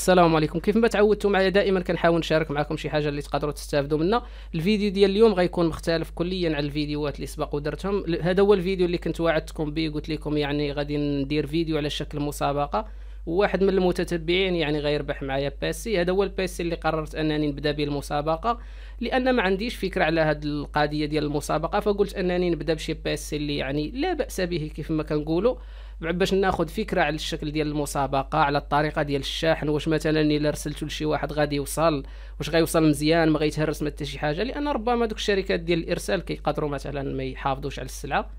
السلام عليكم كيف ما تعودتوا معايا دائما كنحاول نشارك معكم شي حاجه اللي تقدروا تستافدوا منها الفيديو ديال اليوم غيكون مختلف كليا على الفيديوهات اللي سبق ودرتهم هذا هو الفيديو اللي كنت وعدتكم به قلت لكم يعني غادي ندير فيديو على شكل مسابقه وواحد من المتتبعين يعني غيربح معايا باسي هذا هو الباسي اللي قررت انني نبدا به المسابقه لان ما عنديش فكره على هذه القضيه ديال المسابقه فقلت انني نبدا بشي باسي اللي يعني لا باس به كيف ما كنقولوا باش ناخذ فكره على الشكل ديال المسابقه على الطريقه ديال الشاحن واش مثلا الا رسلتو لشي واحد غادي يوصل واش غيوصل مزيان ما غيتهرس ما حتى شي حاجه لان ربما دوك الشركات ديال الارسال كيقدروا مثلا ما يحافظوش على السلعه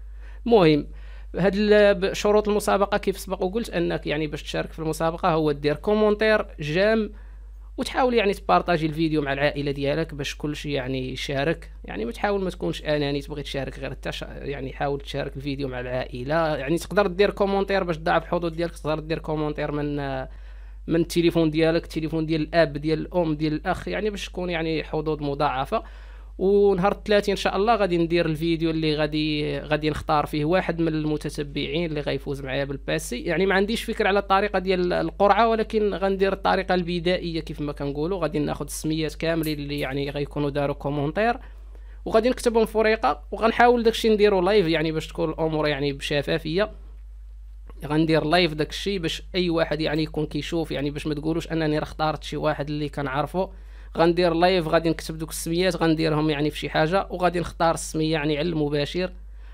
مهم هاد شروط المسابقه كيف سبق وقلت انك يعني باش تشارك في المسابقه هو دير كومونتير جام وتحاول يعني تبارطاجي الفيديو مع العائله ديالك باش كلشي يعني يشارك يعني ما تحاول ما تكونش اناني تبغي تشارك غير انت يعني حاول تشارك الفيديو مع العائله يعني تقدر دير كومونتير باش تضاعف الحظوظ ديالك تقدر دير كومونتير من من التليفون ديالك التليفون ديال الاب ديال الام ديال الاخ يعني باش تكون يعني حظوظ مضاعفه ونهار الثلاثين ان شاء الله غادي ندير الفيديو اللي غادي غادي نختار فيه واحد من المتتبعين اللي غيفوز معايا بالباسي يعني ما عنديش فكره على الطريقه ديال القرعه ولكن غندير الطريقه البدائيه كيف ما كنقولوا غادي ناخذ السميات كاملين اللي يعني غيكونوا داروا كومونتير وغادي نكتبهم فريقه وغنحاول داكشي نديرو لايف يعني باش تكون الامور يعني بشفافيه غندير لايف داكشي باش اي واحد يعني يكون كيشوف يعني باش ما تقولوش انني راه اختارت شي واحد اللي كنعرفو غندير لايف غادي نكتب دوك السميات غنديرهم يعني في شي حاجه وغادي نختار السميه يعني على المباشر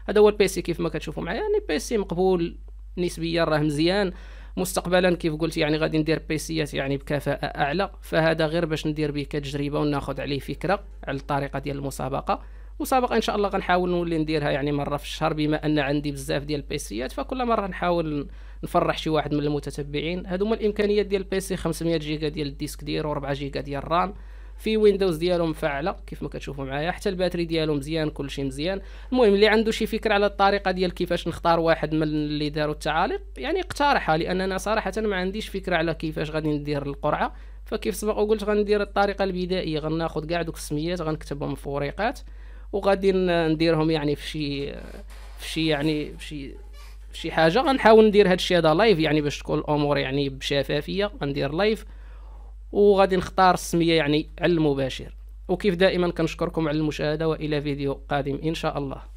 هذا هو البيسي كيف ما كتشوفوا معايا يعني بيسي مقبول نسبيا راه مزيان مستقبلا كيف قلت يعني غادي ندير بيسيات يعني بكفاءه اعلى فهذا غير باش ندير به كتجربه وناخذ عليه فكره على الطريقه ديال المسابقه وسابقا ان شاء الله غنحاول نولي نديرها يعني مره في الشهر بما ان عندي بزاف ديال البيسيات فكل مره نحاول نفرح شي واحد من المتتبعين هادو هما الامكانيات ديال البيسي 500 جيجا ديال الديسك ديال 4 جيجا ديال الرام في ويندوز ديالو مفعله كيف ما كتشوفوا معايا حتى الباتري ديالو مزيان كلشي مزيان المهم اللي عنده شي فكره على الطريقه ديال كيفاش نختار واحد من اللي داروا التعاليق يعني اقترحها لان انا صراحه ما عنديش فكره على كيفاش غادي ندير القرعه فكيف سبق وقلت غندير الطريقه البدائيه غناخذ كاع دوك السميات غنكتبهم في ورقات وغادي نديرهم يعني في شي في شي يعني في شي في شي حاجه غنحاول ندير هذا الشيء هذا لايف يعني باش تكون الامور يعني بشفافيه غندير لايف وغادي نختار السميه يعني على المباشر وكيف دائما كنشكركم على المشاهده والى فيديو قادم ان شاء الله